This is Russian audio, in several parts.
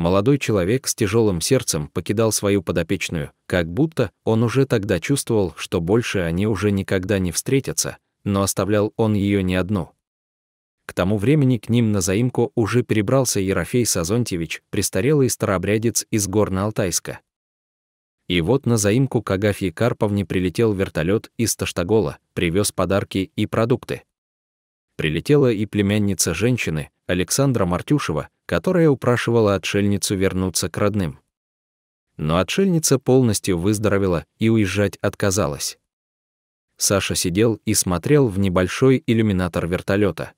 Молодой человек с тяжелым сердцем покидал свою подопечную, как будто он уже тогда чувствовал, что больше они уже никогда не встретятся, но оставлял он ее не одну. К тому времени к ним на заимку уже перебрался Ерофей Сазонтьевич, престарелый старообрядец из Горно-Алтайска. И вот на заимку к Агафье Карповне прилетел вертолет из Таштагола, привез подарки и продукты. Прилетела и племянница женщины, Александра Мартюшева, которая упрашивала отшельницу вернуться к родным. Но отшельница полностью выздоровела и уезжать отказалась. Саша сидел и смотрел в небольшой иллюминатор вертолета.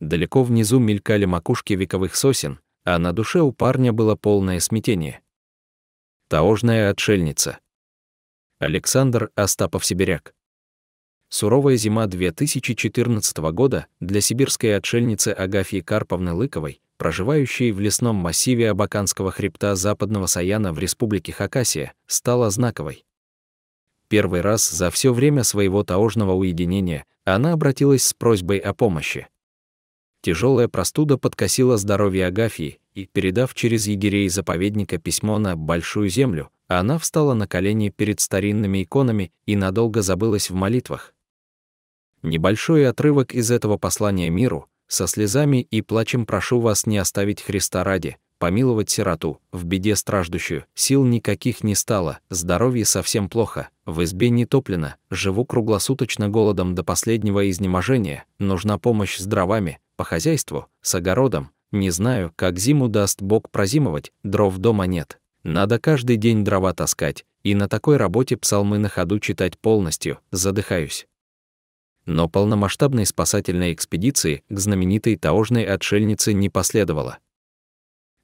Далеко внизу мелькали макушки вековых сосен, а на душе у парня было полное смятение. Таожная отшельница. Александр Остапов-Сибиряк. Суровая зима 2014 года для сибирской отшельницы Агафьи Карповны Лыковой проживающей в лесном массиве Абаканского хребта Западного Саяна в республике Хакасия, стала знаковой. Первый раз за все время своего таожного уединения она обратилась с просьбой о помощи. Тяжелая простуда подкосила здоровье Агафьи, и, передав через егерей заповедника письмо на «Большую землю», она встала на колени перед старинными иконами и надолго забылась в молитвах. Небольшой отрывок из этого послания миру со слезами и плачем прошу вас не оставить Христа ради, помиловать сироту, в беде страждущую, сил никаких не стало, здоровье совсем плохо, в избе не топлено, живу круглосуточно голодом до последнего изнеможения, нужна помощь с дровами, по хозяйству, с огородом, не знаю, как зиму даст Бог прозимовать, дров дома нет. Надо каждый день дрова таскать, и на такой работе псалмы на ходу читать полностью, задыхаюсь. Но полномасштабной спасательной экспедиции к знаменитой таожной отшельнице не последовало.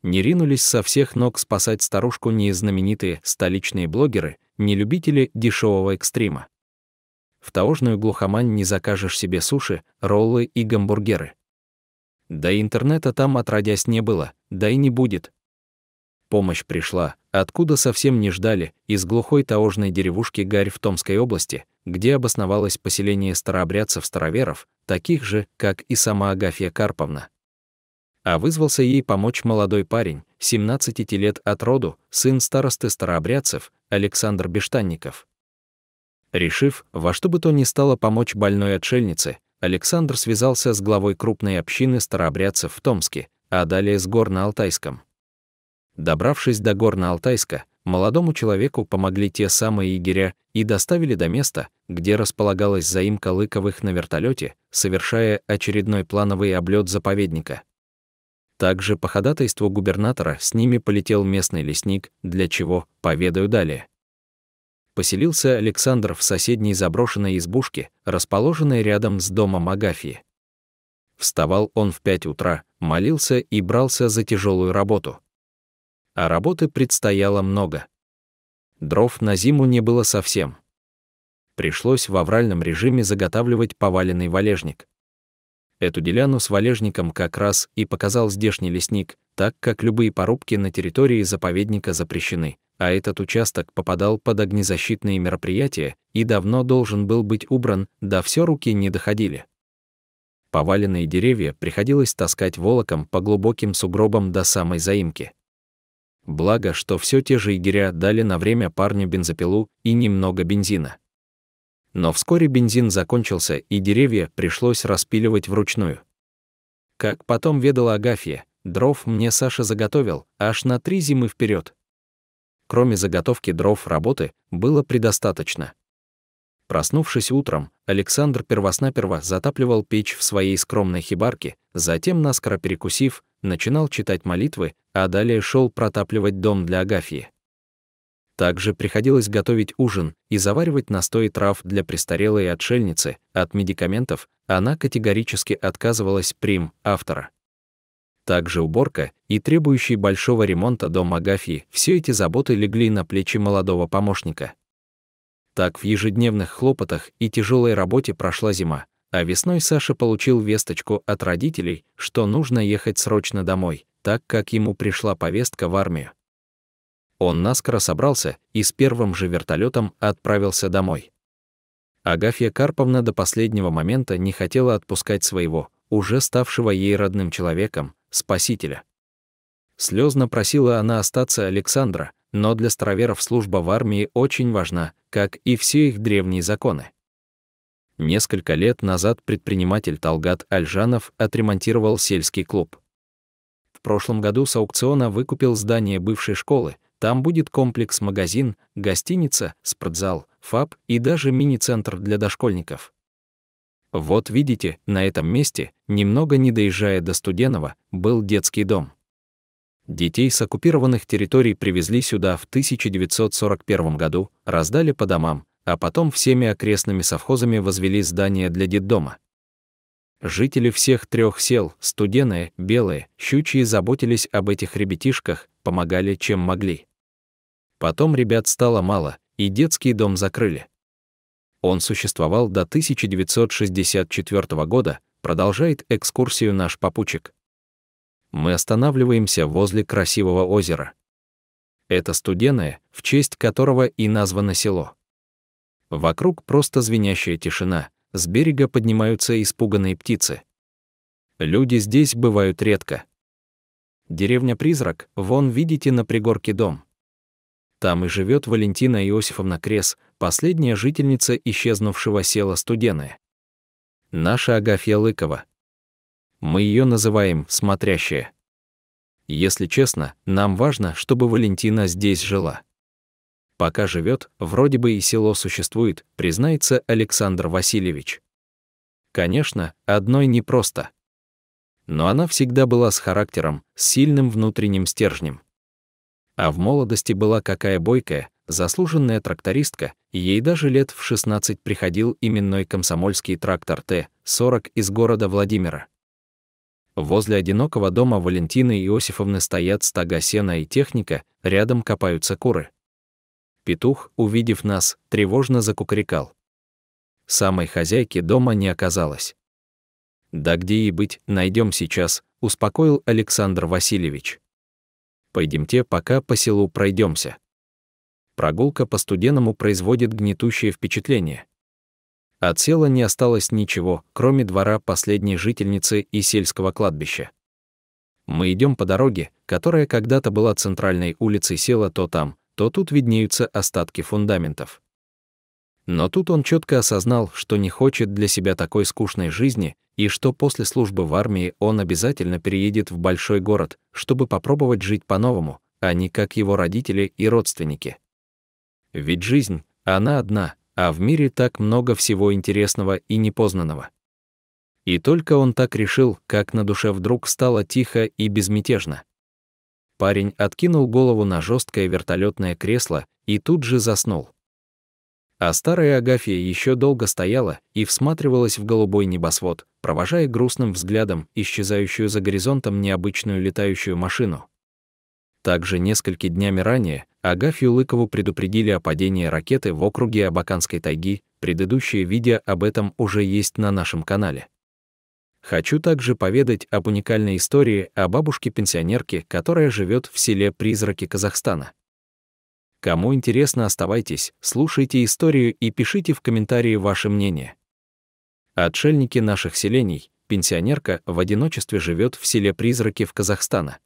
Не ринулись со всех ног спасать старушку не знаменитые столичные блогеры, не любители дешевого экстрима. В таожную глухомань не закажешь себе суши, роллы и гамбургеры. Да и интернета там отродясь не было, да и не будет. Помощь пришла, откуда совсем не ждали, из глухой таожной деревушки Гарь в Томской области, где обосновалось поселение старообрядцев-староверов, таких же, как и сама Агафья Карповна. А вызвался ей помочь молодой парень, 17 лет от роду, сын старосты старообрядцев Александр Бештанников. Решив, во что бы то ни стало помочь больной отшельнице, Александр связался с главой крупной общины старообрядцев в Томске, а далее с Горно-Алтайском. Добравшись до Горно-Алтайска, Молодому человеку помогли те самые егеря и доставили до места, где располагалась заимка Лыковых на вертолете, совершая очередной плановый облет заповедника. Также по ходатайству губернатора с ними полетел местный лесник, для чего поведаю далее. Поселился Александр в соседней заброшенной избушке, расположенной рядом с домом Агафьи. Вставал он в 5 утра, молился и брался за тяжелую работу — а работы предстояло много. Дров на зиму не было совсем. Пришлось в авральном режиме заготавливать поваленный валежник. Эту деляну с валежником как раз и показал здешний лесник, так как любые порубки на территории заповедника запрещены, а этот участок попадал под огнезащитные мероприятия и давно должен был быть убран, да все руки не доходили. Поваленные деревья приходилось таскать волоком по глубоким сугробам до самой заимки. Благо, что все те же егеря дали на время парню бензопилу и немного бензина. Но вскоре бензин закончился, и деревья пришлось распиливать вручную. Как потом ведала Агафья, дров мне Саша заготовил аж на три зимы вперед. Кроме заготовки дров работы было предостаточно. Проснувшись утром, Александр первоснаперво затапливал печь в своей скромной хибарке, затем, наскоро перекусив, начинал читать молитвы, а далее шел протапливать дом для Агафьи. Также приходилось готовить ужин и заваривать настой трав для престарелой отшельницы. От медикаментов она категорически отказывалась прим автора. Также уборка и требующий большого ремонта дом Агафьи – все эти заботы легли на плечи молодого помощника. Так в ежедневных хлопотах и тяжелой работе прошла зима, а весной Саша получил весточку от родителей, что нужно ехать срочно домой так как ему пришла повестка в армию. Он наскоро собрался и с первым же вертолетом отправился домой. Агафья Карповна до последнего момента не хотела отпускать своего, уже ставшего ей родным человеком, спасителя. Слезно просила она остаться Александра, но для староверов служба в армии очень важна, как и все их древние законы. Несколько лет назад предприниматель Талгат Альжанов отремонтировал сельский клуб. В прошлом году с аукциона выкупил здание бывшей школы. Там будет комплекс-магазин, гостиница, спортзал, фаб и даже мини-центр для дошкольников. Вот видите, на этом месте, немного не доезжая до Студенова, был детский дом. Детей с оккупированных территорий привезли сюда в 1941 году, раздали по домам, а потом всеми окрестными совхозами возвели здание для детдома. Жители всех трех сел, студеные, белые, щучьи заботились об этих ребятишках, помогали чем могли. Потом ребят стало мало, и детский дом закрыли. Он существовал до 1964 года, продолжает экскурсию наш попутчик. Мы останавливаемся возле красивого озера. Это студеное, в честь которого и названо село. Вокруг просто звенящая тишина, с берега поднимаются испуганные птицы. Люди здесь бывают редко. Деревня-призрак, вон видите на пригорке дом. Там и живет Валентина Иосифовна Крес, последняя жительница исчезнувшего села Студеное. Наша Агафья Лыкова. Мы ее называем «смотрящая». Если честно, нам важно, чтобы Валентина здесь жила. Пока живет, вроде бы и село существует, признается Александр Васильевич. Конечно, одной непросто. Но она всегда была с характером, с сильным внутренним стержнем. А в молодости была какая бойкая, заслуженная трактористка, и ей даже лет в 16 приходил именной комсомольский трактор Т-40 из города Владимира. Возле одинокого дома Валентины Иосифовны стоят стога сена и техника, рядом копаются куры. Петух, увидев нас, тревожно закукрикал. Самой хозяйки дома не оказалось. «Да где ей быть, найдем сейчас», — успокоил Александр Васильевич. «Пойдемте, пока по селу пройдемся. Прогулка по студенному производит гнетущее впечатление. От села не осталось ничего, кроме двора последней жительницы и сельского кладбища. Мы идем по дороге, которая когда-то была центральной улицей села то там, то тут виднеются остатки фундаментов. Но тут он четко осознал, что не хочет для себя такой скучной жизни и что после службы в армии он обязательно переедет в большой город, чтобы попробовать жить по-новому, а не как его родители и родственники. Ведь жизнь, она одна, а в мире так много всего интересного и непознанного. И только он так решил, как на душе вдруг стало тихо и безмятежно. Парень откинул голову на жесткое вертолетное кресло и тут же заснул. А старая Агафья еще долго стояла и всматривалась в голубой небосвод, провожая грустным взглядом исчезающую за горизонтом необычную летающую машину. Также несколькими днями ранее Агафью Лыкову предупредили о падении ракеты в округе Абаканской тайги, предыдущее видео об этом уже есть на нашем канале. Хочу также поведать об уникальной истории о бабушке-пенсионерке, которая живет в селе Призраки Казахстана. Кому интересно, оставайтесь, слушайте историю и пишите в комментарии ваше мнение. Отшельники наших селений, пенсионерка в одиночестве живет в селе Призраки в Казахстана.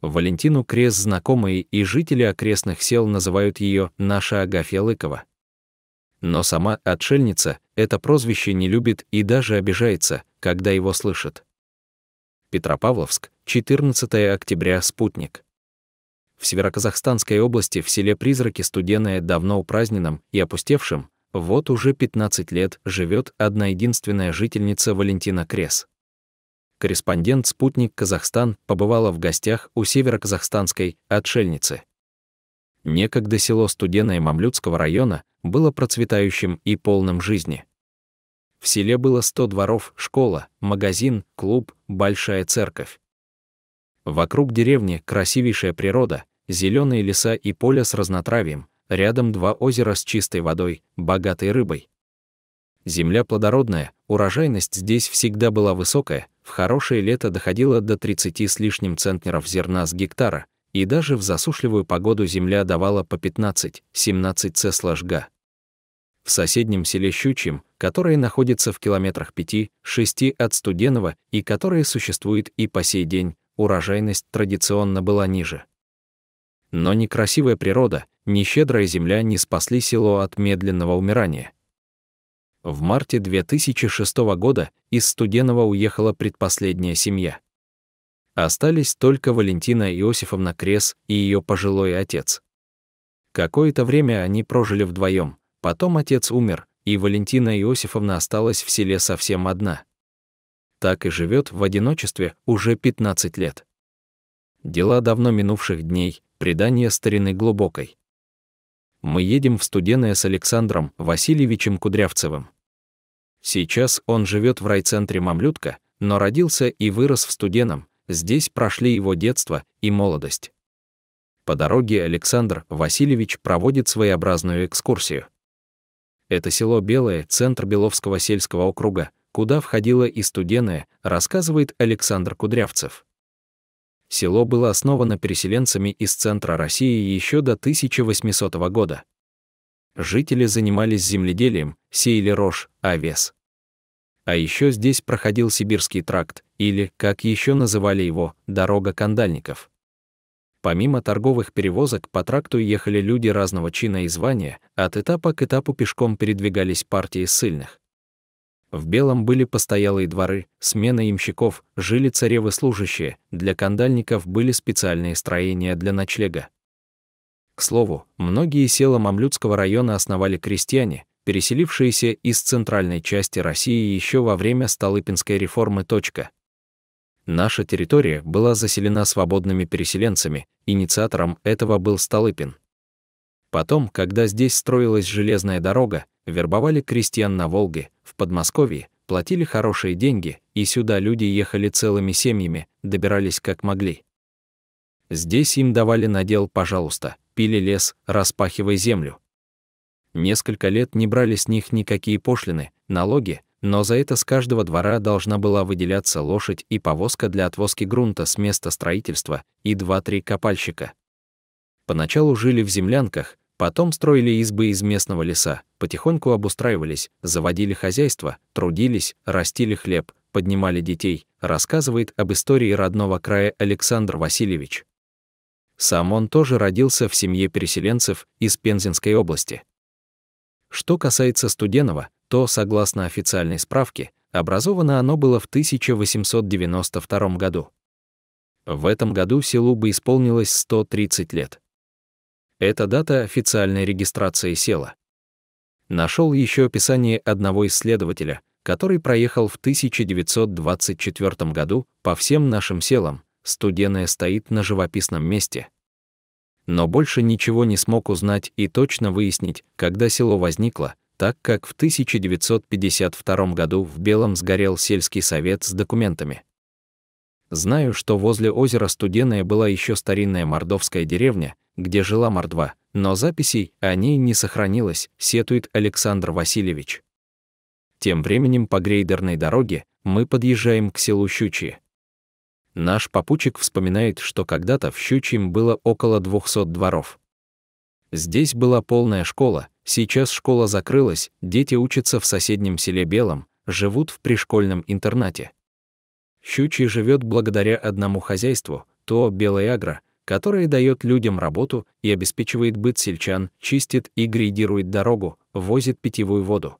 Валентину Крес знакомые и жители окрестных сел называют ее «наша Агафья Лыкова». Но сама отшельница это прозвище не любит и даже обижается, когда его слышит. Петропавловск, 14 октября, спутник. В Североказахстанской области в селе Призраки Студеное, давно упраздненном и опустевшем, вот уже 15 лет живет одна единственная жительница Валентина Крес. Корреспондент «Спутник Казахстан» побывала в гостях у североказахстанской отшельницы – Некогда село Студеное Мамлютского района было процветающим и полным жизни. В селе было 100 дворов, школа, магазин, клуб, большая церковь. Вокруг деревни красивейшая природа, зеленые леса и поля с разнотравием, рядом два озера с чистой водой, богатой рыбой. Земля плодородная, урожайность здесь всегда была высокая, в хорошее лето доходило до 30 с лишним центнеров зерна с гектара, и даже в засушливую погоду земля давала по 15-17 цесла жга. В соседнем селе Щучьем, которое находится в километрах 5-6 от Студенова и которое существует и по сей день, урожайность традиционно была ниже. Но некрасивая природа, нещедрая земля не спасли село от медленного умирания. В марте 2006 года из Студенова уехала предпоследняя семья. Остались только Валентина Иосифовна Крес и ее пожилой отец. Какое-то время они прожили вдвоем, потом отец умер, и Валентина Иосифовна осталась в селе совсем одна. Так и живет в одиночестве уже 15 лет. Дела давно минувших дней, предание старины глубокой. Мы едем в студеное с Александром Васильевичем Кудрявцевым. Сейчас он живет в райцентре Мамлютка, но родился и вырос в студеном, Здесь прошли его детство и молодость. По дороге Александр Васильевич проводит своеобразную экскурсию. Это село Белое, центр Беловского сельского округа, куда входила и Студеная, рассказывает Александр Кудрявцев. Село было основано переселенцами из центра России еще до 1800 года. Жители занимались земледелием, сеяли рожь, овес. А еще здесь проходил Сибирский тракт, или, как еще называли его, дорога кандальников. Помимо торговых перевозок по тракту ехали люди разного чина и звания, от этапа к этапу пешком передвигались партии сильных. В Белом были постоялые дворы, смена имщиков, жили царевы-служащие, для кандальников были специальные строения для ночлега. К слову, многие села Мамлютского района основали крестьяне, переселившиеся из центральной части России еще во время Столыпинской реформы. Точка. Наша территория была заселена свободными переселенцами, инициатором этого был Столыпин. Потом, когда здесь строилась железная дорога, вербовали крестьян на Волге, в Подмосковье, платили хорошие деньги, и сюда люди ехали целыми семьями, добирались как могли. Здесь им давали надел «пожалуйста», пили лес, распахивай землю, Несколько лет не брали с них никакие пошлины, налоги, но за это с каждого двора должна была выделяться лошадь и повозка для отвозки грунта с места строительства и 2-3 копальщика. Поначалу жили в землянках, потом строили избы из местного леса, потихоньку обустраивались, заводили хозяйство, трудились, растили хлеб, поднимали детей, рассказывает об истории родного края Александр Васильевич. Сам он тоже родился в семье переселенцев из Пензенской области. Что касается Студенова, то, согласно официальной справке, образовано оно было в 1892 году. В этом году селу бы исполнилось 130 лет. Это дата официальной регистрации села. Нашел еще описание одного исследователя, который проехал в 1924 году по всем нашим селам. Студеная стоит на живописном месте но больше ничего не смог узнать и точно выяснить, когда село возникло, так как в 1952 году в Белом сгорел сельский совет с документами. Знаю, что возле озера Студеное была еще старинная мордовская деревня, где жила мордва, но записей о ней не сохранилось, сетует Александр Васильевич. Тем временем по грейдерной дороге мы подъезжаем к селу Щучье. Наш попутчик вспоминает, что когда-то в Щучьем было около 200 дворов. Здесь была полная школа, сейчас школа закрылась, дети учатся в соседнем селе Белом, живут в пришкольном интернате. Щучий живет благодаря одному хозяйству, то Белая Агро, которое дает людям работу и обеспечивает быт сельчан, чистит и грейдирует дорогу, возит питьевую воду.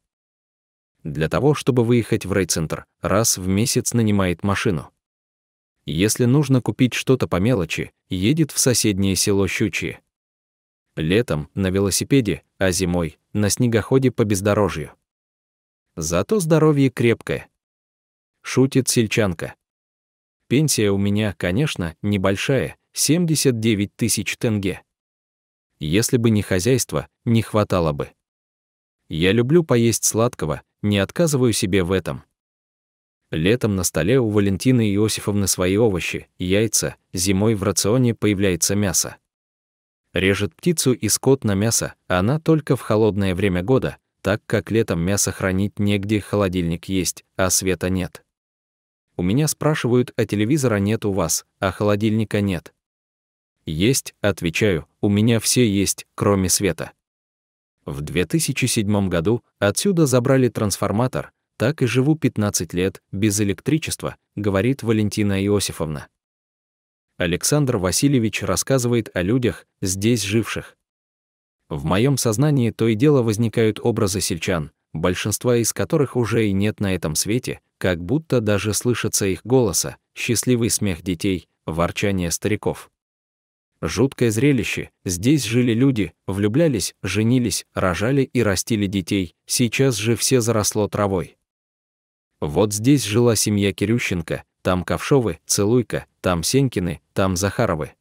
Для того, чтобы выехать в райцентр, раз в месяц нанимает машину. Если нужно купить что-то по мелочи, едет в соседнее село Щучье. Летом на велосипеде, а зимой на снегоходе по бездорожью. Зато здоровье крепкое. Шутит сельчанка. Пенсия у меня, конечно, небольшая, 79 тысяч тенге. Если бы не хозяйство, не хватало бы. Я люблю поесть сладкого, не отказываю себе в этом. Летом на столе у Валентины Иосифовны свои овощи, яйца, зимой в рационе появляется мясо. Режет птицу и скот на мясо, она только в холодное время года, так как летом мясо хранить негде, холодильник есть, а света нет. У меня спрашивают, а телевизора нет у вас, а холодильника нет. Есть, отвечаю, у меня все есть, кроме света. В 2007 году отсюда забрали трансформатор, так и живу 15 лет без электричества, говорит Валентина Иосифовна. Александр Васильевич рассказывает о людях, здесь живших. В моем сознании то и дело возникают образы сельчан, большинства из которых уже и нет на этом свете, как будто даже слышится их голоса, счастливый смех детей, ворчание стариков. Жуткое зрелище. Здесь жили люди, влюблялись, женились, рожали и растили детей. Сейчас же все заросло травой. Вот здесь жила семья Кирющенко, там Ковшовы, Целуйка, там Сенькины, там Захаровы.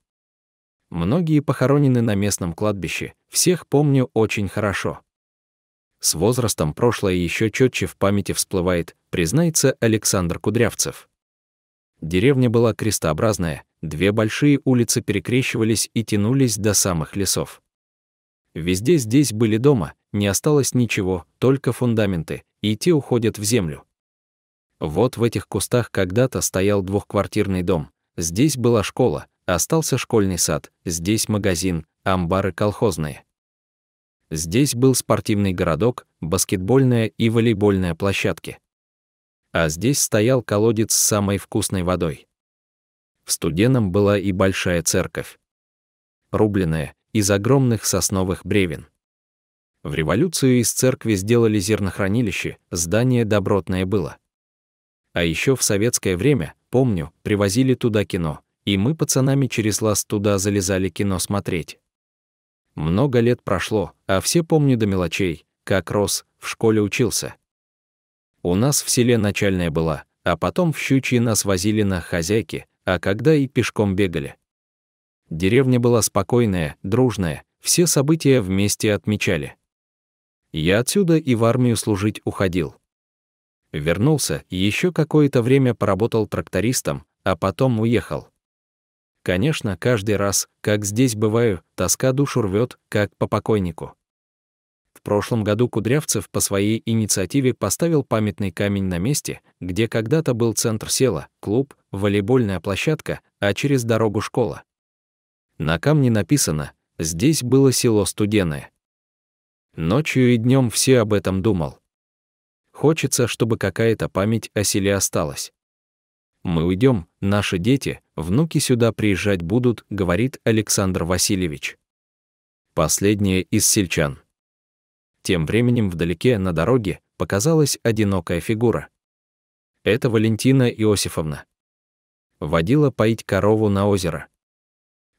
Многие похоронены на местном кладбище, всех помню очень хорошо. С возрастом прошлое еще четче в памяти всплывает, признается Александр Кудрявцев. Деревня была крестообразная, две большие улицы перекрещивались и тянулись до самых лесов. Везде здесь были дома, не осталось ничего, только фундаменты, и те уходят в землю, вот в этих кустах когда-то стоял двухквартирный дом. Здесь была школа, остался школьный сад, здесь магазин, амбары колхозные. Здесь был спортивный городок, баскетбольная и волейбольная площадки. А здесь стоял колодец с самой вкусной водой. В Студеном была и большая церковь. Рубленная, из огромных сосновых бревен. В революцию из церкви сделали зернохранилище, здание добротное было. А еще в советское время, помню, привозили туда кино, и мы пацанами через лаз туда залезали кино смотреть. Много лет прошло, а все помню до мелочей, как рос, в школе учился. У нас в селе начальная была, а потом в щучьи нас возили на хозяйки, а когда и пешком бегали. Деревня была спокойная, дружная, все события вместе отмечали. Я отсюда и в армию служить уходил вернулся и еще какое-то время поработал трактористом, а потом уехал. Конечно, каждый раз, как здесь бываю, тоска душу рвет, как по покойнику. В прошлом году Кудрявцев по своей инициативе поставил памятный камень на месте, где когда-то был центр села, клуб, волейбольная площадка, а через дорогу школа. На камне написано «Здесь было село Студеное». Ночью и днем все об этом думал. Хочется, чтобы какая-то память о селе осталась. «Мы уйдем, наши дети, внуки сюда приезжать будут», — говорит Александр Васильевич. Последняя из сельчан. Тем временем вдалеке на дороге показалась одинокая фигура. Это Валентина Иосифовна. Водила поить корову на озеро.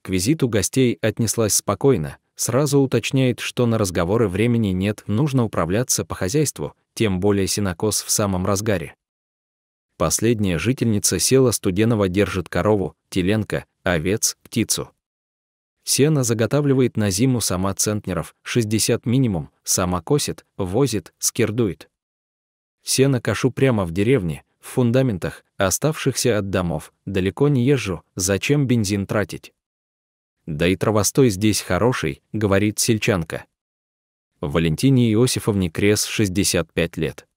К визиту гостей отнеслась спокойно, Сразу уточняет, что на разговоры времени нет, нужно управляться по хозяйству, тем более синокос в самом разгаре. Последняя жительница села Студенова держит корову, теленка, овец, птицу. Сена заготавливает на зиму сама центнеров, 60 минимум, сама косит, возит, скирдует. Сена кашу прямо в деревне, в фундаментах, оставшихся от домов, далеко не езжу, зачем бензин тратить. Да и травостой здесь хороший, говорит сельчанка. Валентине Иосифовне Крес 65 лет.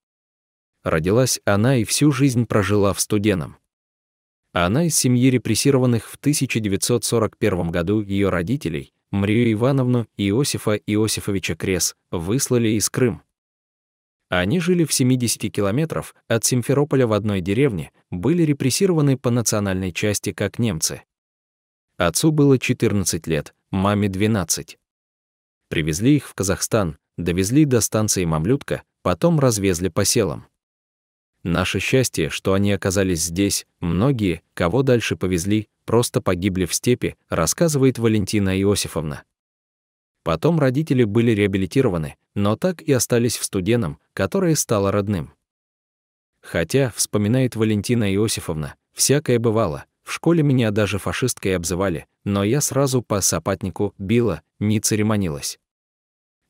Родилась она и всю жизнь прожила в Студеном. Она из семьи репрессированных в 1941 году ее родителей, Мрию Ивановну и Иосифа Иосифовича Крес, выслали из Крым. Они жили в 70 километров от Симферополя в одной деревне, были репрессированы по национальной части как немцы. Отцу было 14 лет, маме 12. Привезли их в Казахстан, довезли до станции Мамлютка, потом развезли по селам. Наше счастье, что они оказались здесь, многие, кого дальше повезли, просто погибли в степи, рассказывает Валентина Иосифовна. Потом родители были реабилитированы, но так и остались в студеном, которое стало родным. Хотя, вспоминает Валентина Иосифовна, всякое бывало, в школе меня даже фашисткой обзывали, но я сразу по сапатнику била, не церемонилась.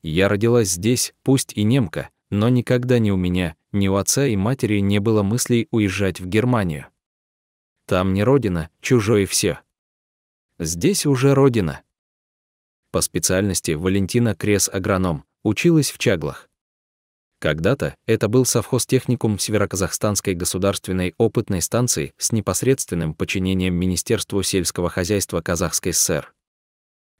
Я родилась здесь, пусть и немка, но никогда ни у меня, ни у отца и матери не было мыслей уезжать в Германию. Там не родина, чужое все. Здесь уже родина. По специальности Валентина Крес агроном, училась в Чаглах. Когда-то это был совхоз совхозтехникум Североказахстанской государственной опытной станции с непосредственным подчинением Министерству сельского хозяйства Казахской ССР.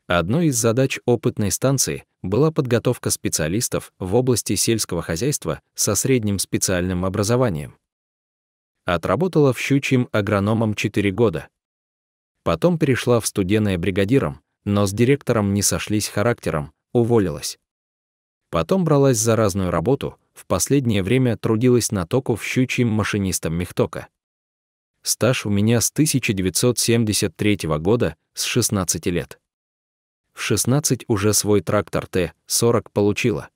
Одной из задач опытной станции была подготовка специалистов в области сельского хозяйства со средним специальным образованием. Отработала в щучьим агрономом 4 года. Потом перешла в студеное бригадиром, но с директором не сошлись характером, уволилась. Потом бралась за разную работу, в последнее время трудилась на току в щучьим машинистом Мехтока. Стаж у меня с 1973 года, с 16 лет. В 16 уже свой трактор Т-40 получила.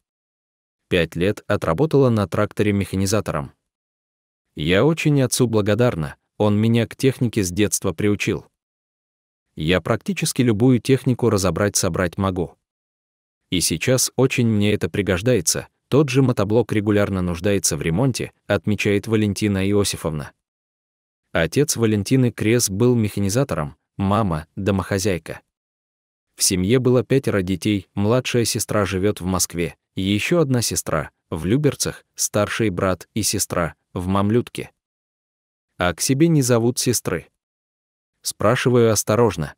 Пять лет отработала на тракторе механизатором. Я очень отцу благодарна, он меня к технике с детства приучил. Я практически любую технику разобрать-собрать могу. И сейчас очень мне это пригождается. Тот же мотоблок регулярно нуждается в ремонте, отмечает Валентина Иосифовна. Отец Валентины Крес был механизатором, мама — домохозяйка. В семье было пятеро детей, младшая сестра живет в Москве, еще одна сестра — в Люберцах, старший брат и сестра — в Мамлютке. А к себе не зовут сестры. Спрашиваю осторожно,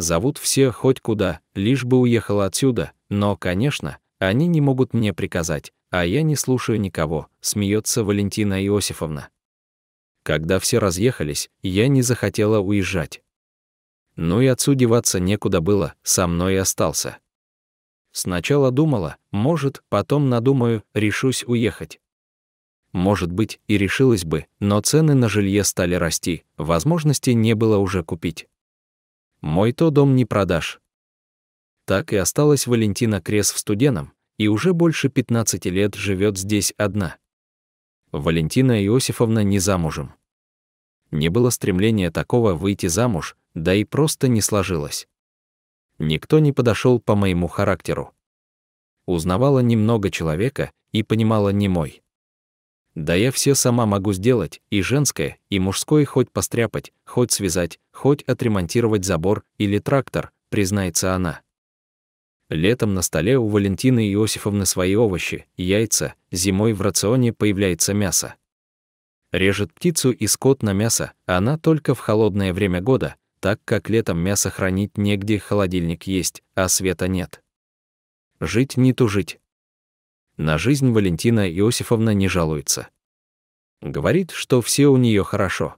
Зовут все хоть куда, лишь бы уехала отсюда, но, конечно, они не могут мне приказать, а я не слушаю никого», — смеется Валентина Иосифовна. Когда все разъехались, я не захотела уезжать. Ну и отцу деваться некуда было, со мной и остался. Сначала думала, может, потом надумаю, решусь уехать. Может быть, и решилась бы, но цены на жилье стали расти, возможности не было уже купить. Мой то дом не продашь. Так и осталась Валентина Крес в студеном, и уже больше 15 лет живет здесь одна. Валентина Иосифовна не замужем. Не было стремления такого выйти замуж, да и просто не сложилось. Никто не подошел по моему характеру. Узнавала немного человека и понимала не мой. Да я все сама могу сделать, и женское, и мужское хоть постряпать, хоть связать, хоть отремонтировать забор или трактор, признается она. Летом на столе у Валентины Иосифовны свои овощи, яйца, зимой в рационе появляется мясо. Режет птицу и скот на мясо, она только в холодное время года, так как летом мясо хранить негде, холодильник есть, а света нет. Жить не тужить. На жизнь Валентина Иосифовна не жалуется. Говорит, что все у нее хорошо.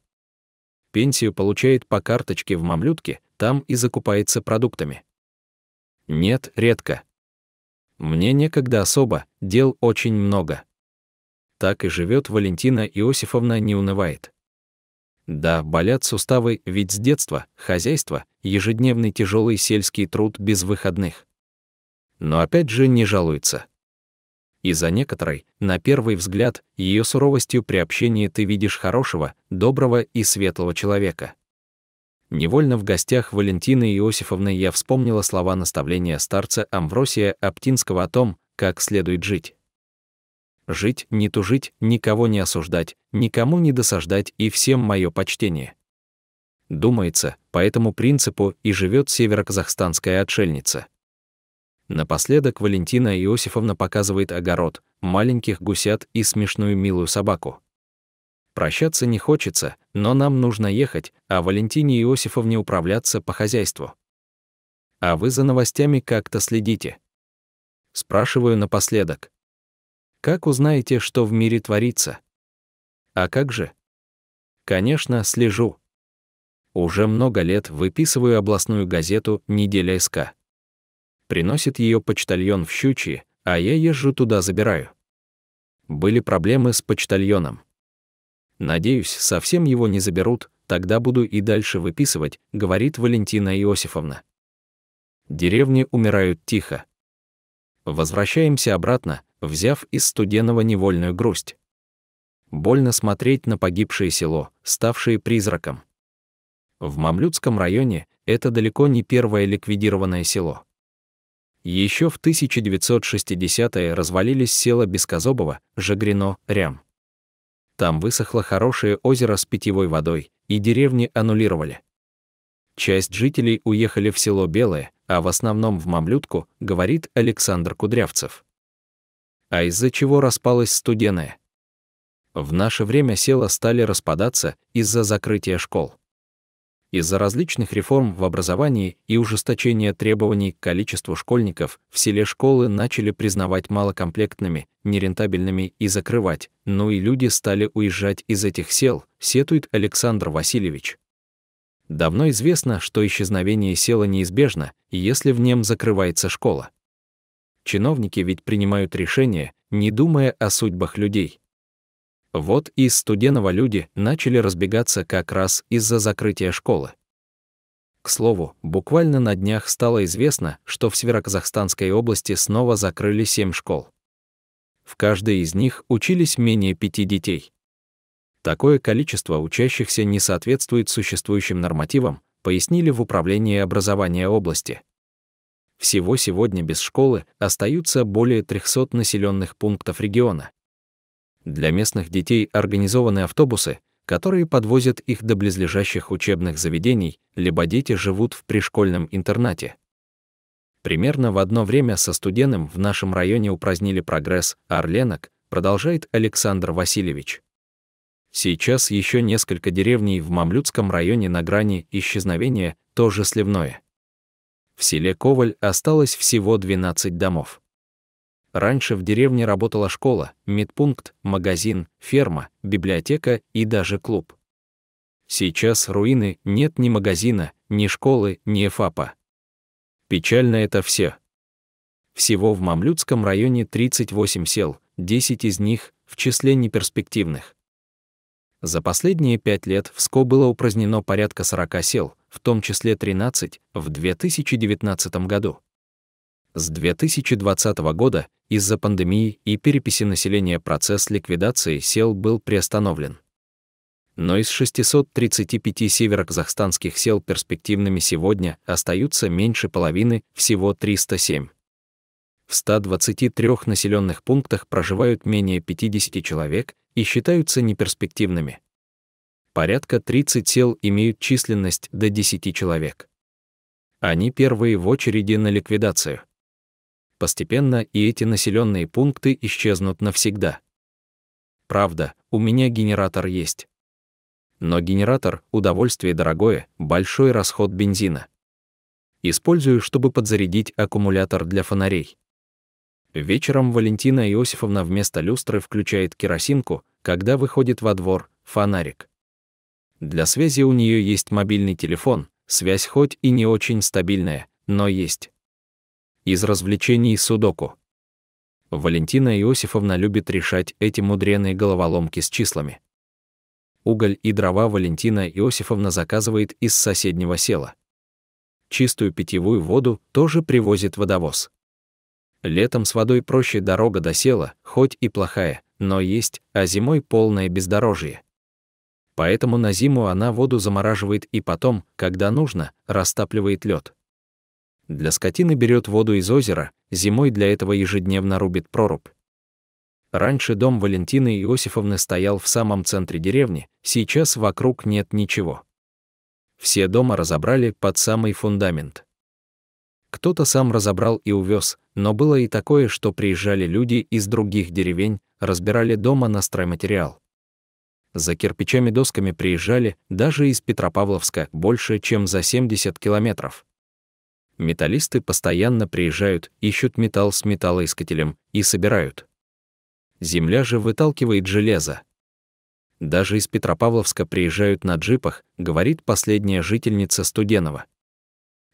Пенсию получает по карточке в мамлютке, там и закупается продуктами. Нет, редко. Мне некогда особо, дел очень много. Так и живет Валентина Иосифовна не унывает. Да, болят суставы, ведь с детства, хозяйство, ежедневный тяжелый сельский труд без выходных. Но опять же не жалуется из за некоторой, на первый взгляд, ее суровостью при общении ты видишь хорошего, доброго и светлого человека. Невольно в гостях Валентины Иосифовны я вспомнила слова наставления старца Амвросия Аптинского о том, как следует жить. Жить, не тужить, никого не осуждать, никому не досаждать и всем мое почтение. Думается, по этому принципу и живет североказахстанская отшельница. Напоследок Валентина Иосифовна показывает огород, маленьких гусят и смешную милую собаку. Прощаться не хочется, но нам нужно ехать, а Валентине Иосифовне управляться по хозяйству. А вы за новостями как-то следите. Спрашиваю напоследок. Как узнаете, что в мире творится? А как же? Конечно, слежу. Уже много лет выписываю областную газету «Неделя СК» приносит ее почтальон в Щучье, а я езжу туда забираю. Были проблемы с почтальоном. Надеюсь, совсем его не заберут, тогда буду и дальше выписывать, говорит Валентина Иосифовна. Деревни умирают тихо. Возвращаемся обратно, взяв из студенного невольную грусть. Больно смотреть на погибшее село, ставшее призраком. В Мамлюцком районе это далеко не первое ликвидированное село. Еще в 1960-е развалились села Бескозобово, Жагрино, Рям. Там высохло хорошее озеро с питьевой водой, и деревни аннулировали. Часть жителей уехали в село Белое, а в основном в Мамлютку, говорит Александр Кудрявцев. А из-за чего распалась студеная? В наше время села стали распадаться из-за закрытия школ. Из-за различных реформ в образовании и ужесточения требований к количеству школьников в селе школы начали признавать малокомплектными, нерентабельными и закрывать, ну и люди стали уезжать из этих сел, сетует Александр Васильевич. Давно известно, что исчезновение села неизбежно, если в нем закрывается школа. Чиновники ведь принимают решения, не думая о судьбах людей. Вот из Студенова люди начали разбегаться как раз из-за закрытия школы. К слову, буквально на днях стало известно, что в Североказахстанской области снова закрыли семь школ. В каждой из них учились менее пяти детей. Такое количество учащихся не соответствует существующим нормативам, пояснили в Управлении образования области. Всего сегодня без школы остаются более 300 населенных пунктов региона. Для местных детей организованы автобусы, которые подвозят их до близлежащих учебных заведений, либо дети живут в пришкольном интернате. Примерно в одно время со студентом в нашем районе упразднили прогресс, а Орленок продолжает Александр Васильевич. Сейчас еще несколько деревней в Мамлютском районе на грани исчезновения тоже сливное. В селе Коваль осталось всего 12 домов. Раньше в деревне работала школа, медпункт, магазин, ферма, библиотека и даже клуб. Сейчас руины нет ни магазина, ни школы, ни ФАПа. Печально это все. Всего в Мамлютском районе 38 сел, 10 из них в числе неперспективных. За последние пять лет в СКО было упразднено порядка 40 сел, в том числе 13, в 2019 году. С 2020 года из-за пандемии и переписи населения процесс ликвидации сел был приостановлен. Но из 635 североказахстанских сел перспективными сегодня остаются меньше половины, всего 307. В 123 населенных пунктах проживают менее 50 человек и считаются неперспективными. Порядка 30 сел имеют численность до 10 человек. Они первые в очереди на ликвидацию постепенно и эти населенные пункты исчезнут навсегда. Правда, у меня генератор есть. Но генератор — удовольствие дорогое, большой расход бензина. Использую, чтобы подзарядить аккумулятор для фонарей. Вечером Валентина Иосифовна вместо люстры включает керосинку, когда выходит во двор, фонарик. Для связи у нее есть мобильный телефон, связь хоть и не очень стабильная, но есть. Из развлечений судоку. Валентина Иосифовна любит решать эти мудреные головоломки с числами. Уголь и дрова Валентина Иосифовна заказывает из соседнего села. Чистую питьевую воду тоже привозит водовоз. Летом с водой проще дорога до села, хоть и плохая, но есть, а зимой полное бездорожье. Поэтому на зиму она воду замораживает и потом, когда нужно, растапливает лед. Для скотины берет воду из озера, зимой для этого ежедневно рубит прорубь. Раньше дом Валентины Иосифовны стоял в самом центре деревни, сейчас вокруг нет ничего. Все дома разобрали под самый фундамент. Кто-то сам разобрал и увез, но было и такое, что приезжали люди из других деревень, разбирали дома на стройматериал. За кирпичами досками приезжали даже из Петропавловска больше, чем за 70 километров металлисты постоянно приезжают, ищут металл с металлоискателем и собирают. Земля же выталкивает железо. Даже из Петропавловска приезжают на джипах, говорит последняя жительница Студенова.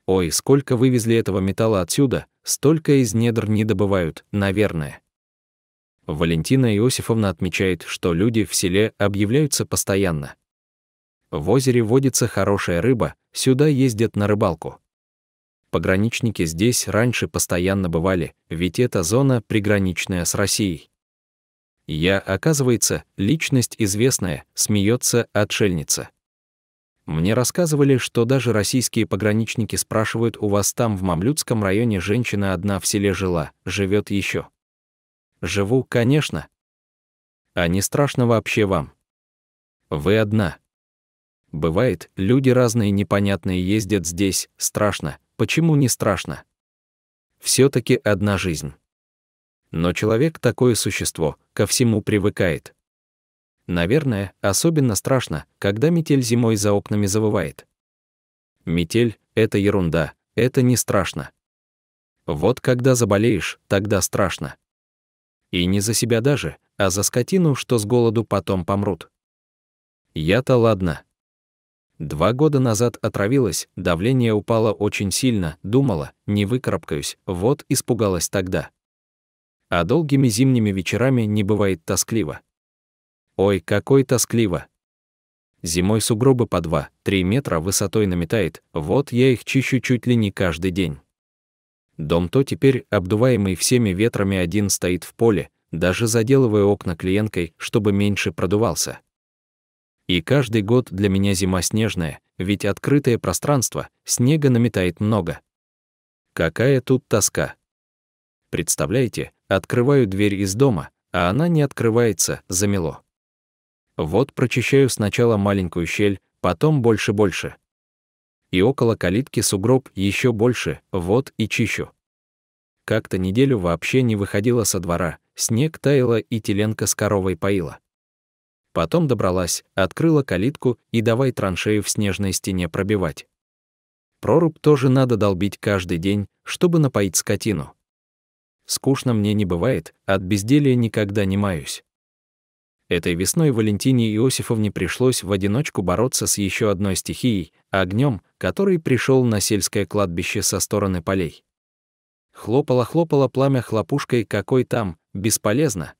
Ой, сколько вывезли этого металла отсюда, столько из недр не добывают, наверное. Валентина Иосифовна отмечает, что люди в селе объявляются постоянно. В озере водится хорошая рыба, сюда ездят на рыбалку. Пограничники здесь раньше постоянно бывали, ведь это зона приграничная с Россией. Я, оказывается, личность известная, смеется отшельница. Мне рассказывали, что даже российские пограничники спрашивают, у вас там в Мамлюцком районе женщина одна в селе жила, живет еще. Живу, конечно. А не страшно вообще вам. Вы одна. Бывает, люди разные непонятные ездят здесь, страшно, Почему не страшно? Все-таки одна жизнь. Но человек такое существо, ко всему привыкает. Наверное, особенно страшно, когда метель зимой за окнами завывает. Метель — это ерунда, это не страшно. Вот когда заболеешь, тогда страшно. И не за себя даже, а за скотину, что с голоду потом помрут. Я-то ладно, Два года назад отравилась, давление упало очень сильно, думала, не выкарабкаюсь, вот испугалась тогда. А долгими зимними вечерами не бывает тоскливо. Ой, какой тоскливо! Зимой сугробы по 2-3 метра высотой наметает, вот я их чищу чуть ли не каждый день. Дом то теперь, обдуваемый всеми ветрами один стоит в поле, даже заделывая окна клиенткой, чтобы меньше продувался. И каждый год для меня зима снежная, ведь открытое пространство, снега наметает много. Какая тут тоска. Представляете, открываю дверь из дома, а она не открывается, замело. Вот прочищаю сначала маленькую щель, потом больше-больше. И около калитки сугроб еще больше, вот и чищу. Как-то неделю вообще не выходила со двора, снег таяла и теленка с коровой поила. Потом добралась, открыла калитку и давай траншею в снежной стене пробивать. Проруб тоже надо долбить каждый день, чтобы напоить скотину. Скучно мне не бывает, от безделия никогда не маюсь. Этой весной Валентине Иосифовне пришлось в одиночку бороться с еще одной стихией — огнем, который пришел на сельское кладбище со стороны полей. Хлопало-хлопало пламя хлопушкой какой там, бесполезно,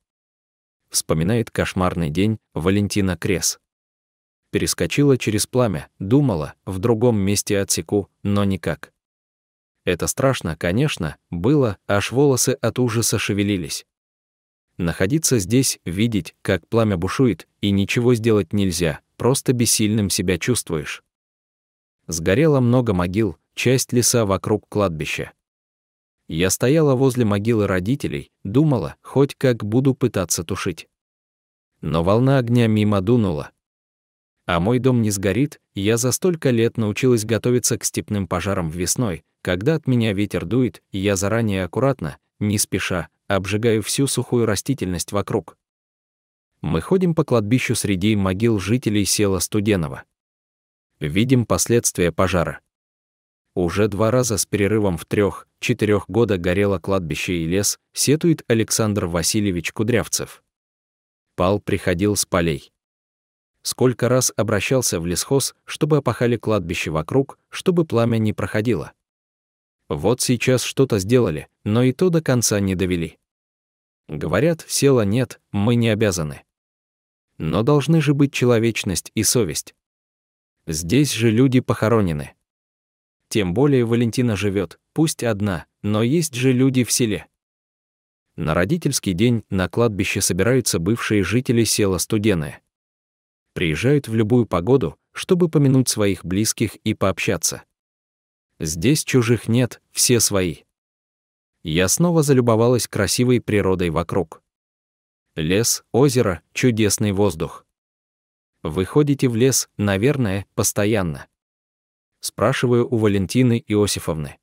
вспоминает кошмарный день Валентина Крес. Перескочила через пламя, думала, в другом месте отсеку, но никак. Это страшно, конечно, было, аж волосы от ужаса шевелились. Находиться здесь, видеть, как пламя бушует, и ничего сделать нельзя, просто бессильным себя чувствуешь. Сгорело много могил, часть леса вокруг кладбища. Я стояла возле могилы родителей, думала, хоть как буду пытаться тушить. Но волна огня мимо дунула. А мой дом не сгорит, я за столько лет научилась готовиться к степным пожарам весной, когда от меня ветер дует, я заранее аккуратно, не спеша, обжигаю всю сухую растительность вокруг. Мы ходим по кладбищу среди могил жителей села Студенова. Видим последствия пожара — уже два раза с перерывом в трех, четырех года горело кладбище и лес, сетует Александр Васильевич Кудрявцев. Пал приходил с полей. Сколько раз обращался в лесхоз, чтобы опахали кладбище вокруг, чтобы пламя не проходило. Вот сейчас что-то сделали, но и то до конца не довели. Говорят, села нет, мы не обязаны. Но должны же быть человечность и совесть. Здесь же люди похоронены. Тем более Валентина живет, пусть одна, но есть же люди в селе. На родительский день на кладбище собираются бывшие жители села Студеное. Приезжают в любую погоду, чтобы помянуть своих близких и пообщаться. Здесь чужих нет, все свои. Я снова залюбовалась красивой природой вокруг. Лес, озеро, чудесный воздух. Вы ходите в лес, наверное, постоянно. Спрашиваю у Валентины Иосифовны.